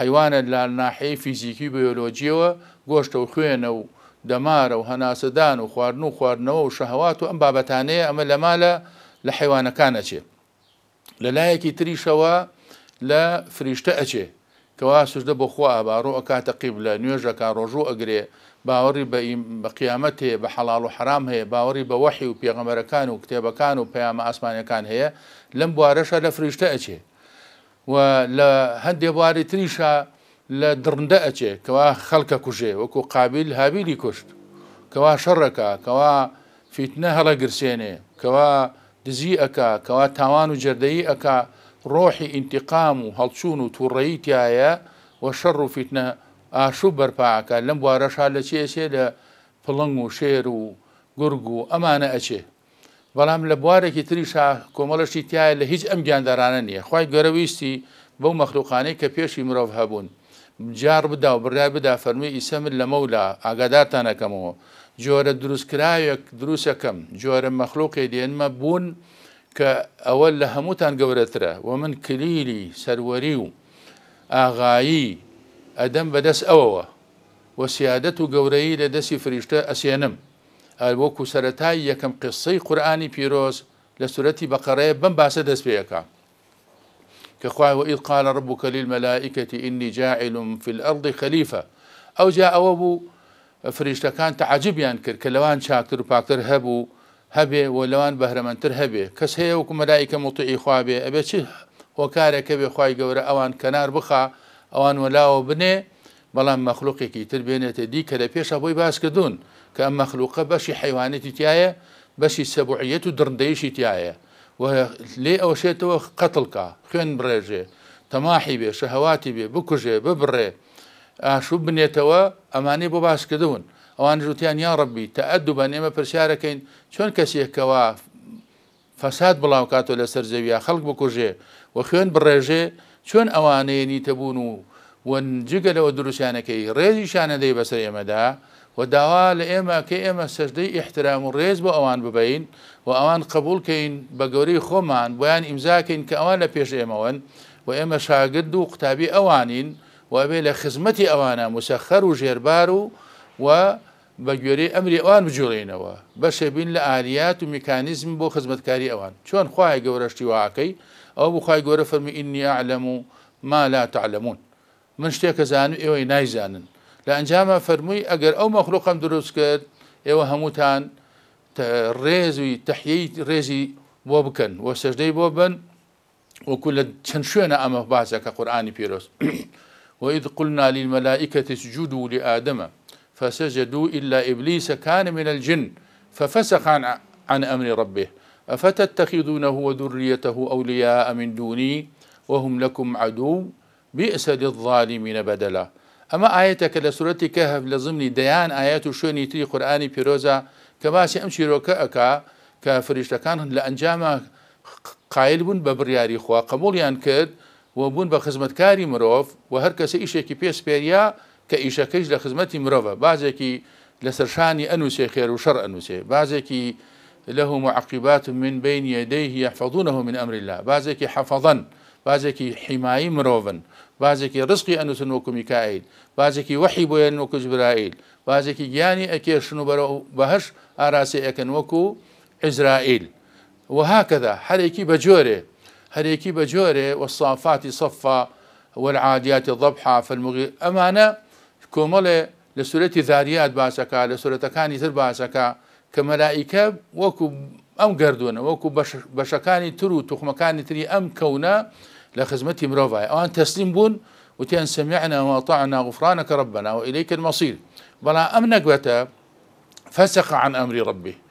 حیوانە لە ناحەی فیزیکی بەیۆلۆجیەوە گۆشتە و خوێنە و دەمارە و هەناسەدان و خواردن و خواردنەوە و شەهوات و ئەم بابەتانەیە ئەمە لە مالە لە حیوانەکانە چێ لە لایەکی تریشەوە لە فریشتە ئەچێ کەوا سوشدە بۆ خوا باڕۆ ئەکاتە قیب لە نوێژەکە ڕۆژوو ئەگرێ باوەڕی بە قیامەت هەیە بە حەڵال و حرام هەیە باوەڕی بە وەحی و پێغەمەرەکان و کتێبەکان و پەیامە ئاسمانەکان هەیە لەم بوارەشە لە فریشتە ئەچێ و لە هەندێ بواری تریشە لە درندە ئەچێ کەوا خەڵکە کوژێ وەکو قابل هابیلی کوشت کەوا شەڕەکە کەوا فیتنە هەڵە گرسێنێ کەوا دزی ئەک کەوا تاوان و جەردەیی ئەک ڕۆحی ئینتقام و هەڵچوون و تووڕێی تایە وە شەڕ و فیتنە ئاشوو بەرپاکە لەم بوارەشا لە چێچێ لە پڵنگ و شێر و گورگ و ئەمانە ئەچێ بەڵام لە بوارێکی تریشا کۆمەڵەشی تایە لە هیچ ئەم گیاندارانە نییە خی گەرەویستی بەو مەخلوقانەی کە پێشی مرۆڤ هەبوون جار بدا و بڕای بدا فەرمی ئیسەمر لە مەولا ئاگادارتانەکەمەوە جۆرە دروستکرایەک دروستەکەم جۆرە مەخلوقی دێنمە بوون کە ئەوە لە هەمووتان گەورەترە و من کلیلی سەروەری و ئاغایی ئەدەم بەدەست ئەوەوە وە سیادەت و گەورەی لە دەستی فریشتە ئەسێنم الوكو سرتاي یەکەم قصي قراني بيروز لە بقره بن بم باسە كخوا واذ قال ربك للملائكه اني جاعل في الأرض خليفه او جاء ابو فريشتا كان تعجب کرد کە لەوان چاکتر و پاکتر هەبوو هەبێ و لەوان بەهرەمەندتر هەبێ کەس هەیە وەکو مەلایکە مطعی خوابێ ئەبێ چی هۆکارێکە بێ خی بخا اوان ولاو بني بەڵام مەخلوقێکی تر بێنێتە دیکە لە پێشە بۆی باس کردوون کە ئەم مەخلوقە بەشی حیوانێتی تایە بەشی سەبعیەت و درندەیشی تایە لێ ئەوشێتەوە قەتڵکە خوێن بڕێژێ تەماحی بێ شەهواتی بێ بکوژێ ببڕێ ئاشوب بنێتەوە ئەمانەی بۆ باسکردون ئەوان ژوتیان یا ڕبی تەعدد بە نێمە پرسیارەکەین چۆن کەسێکەوە فەساد بڵاو کاتۆ لەسەر زەویە خەڵک بکوژێ و خوێن بڕێژێ چۆن ئەوانەیە نیتەبوون و جگە لەوە دروستیانەکەی ڕێزیشانە دەی بەسەر ئێمەدا و داوا لە ئێمە کە ئێمە سەجدەی ئحترام و ڕێز بۆ ئەوان ببین و ئەوان قبولکەین بە گەوری خۆمان بۆیان ئیمزاکەین کە ئەوان لە پێش ئێمەون و ئێمە شاگرد و قوتابی ئەوانین وابێ لە خزمەتی ئەوانە موسەخەر و ژێربار و و بە گوێرەی ئەمری ئەوان بجوڵێنەوە بەشێبین لە ئالیات و میکانیزم بۆ خزمەتکاری ئەوان چۆن خخوای گەورەشتی واکەی ئەو بخوای گەورە فەرمی ئینی عەلم و ما لا تعلمون من شتێک کەزانو ئێوەی نایزانن لە ئەنجامە فەرمووی ئەگەر ئەو مەخلوقم دروست کرد ئێوە هەمووتان ڕێزوی تەحیی ڕێزی بۆ بکەن وە سەجدەی بۆ بن وەکو لە چەند شوێنە ئەمە باسەکە قورآانی پیرۆست وإذ قلنا للملائكة اسجدوا لآدم فسجدوا إلا إبليس كان من الجن ففسق عن, عن أمر ربه أفتتخذونه وذريته أولياء من دوني وهم لكم عدو بئس للظالمين بدلا اما ئاەتەکە لسورة كهف لزمن ديان آيات شوني تري قرآن بيروزا كباسي امشي قورآانی پیرۆزە کە باسی ئەم قائل ئەک ببرياري فریشتەکان لە ئەنجامە خوا و بوون بە خزمەتکاری مرۆڤ و هەر کەسە ئیشێکی پێسپێریا کە ئیشەکەش لە خزمەتی مرۆڤە لسرشاني أنوسي خير وشر أنوسي و له معقبات من بين يديه يحفظونه من أمر الله كي حفظا كي حماي مروفا بازێکی رزقي أنو سنوكو میکائیل بازێکی وحي بو ينوكو جبرائیل بازێکی جياني أكي شنو برو بەهش آراسي ئەەکەن وەکو عزرائیل وهكذا حريكي بجوري حريكي بجوري والصافات صفا والعاديات الضبحة فالمغی ئەمانە کۆمەڵێ لە سورەتی زاریات باسەکە لە سورەتەکانی تر باسكا كملائكة وكو أم قردونا وكو وەکو ترو تخمكاني تري أم تری لخدمتهم او ان تسليم بون وتيان سمعنا وأطعنا غفرانك ربنا وإليك المصير بلا أمنك بتا فسخ عن أمر ربه